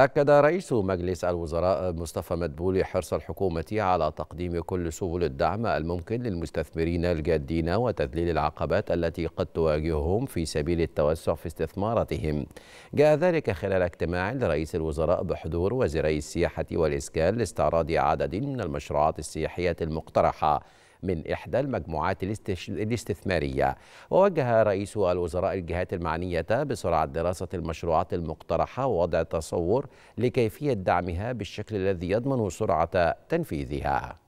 أكد رئيس مجلس الوزراء مصطفى مدبولي حرص الحكومة على تقديم كل سبل الدعم الممكن للمستثمرين الجادين وتذليل العقبات التي قد تواجههم في سبيل التوسع في استثماراتهم. جاء ذلك خلال اجتماع لرئيس الوزراء بحضور وزيري السياحة والإسكان لاستعراض عدد من المشروعات السياحية المقترحة من إحدى المجموعات الاستثمارية ووجه رئيس الوزراء الجهات المعنية بسرعة دراسة المشروعات المقترحة ووضع تصور لكيفية دعمها بالشكل الذي يضمن سرعة تنفيذها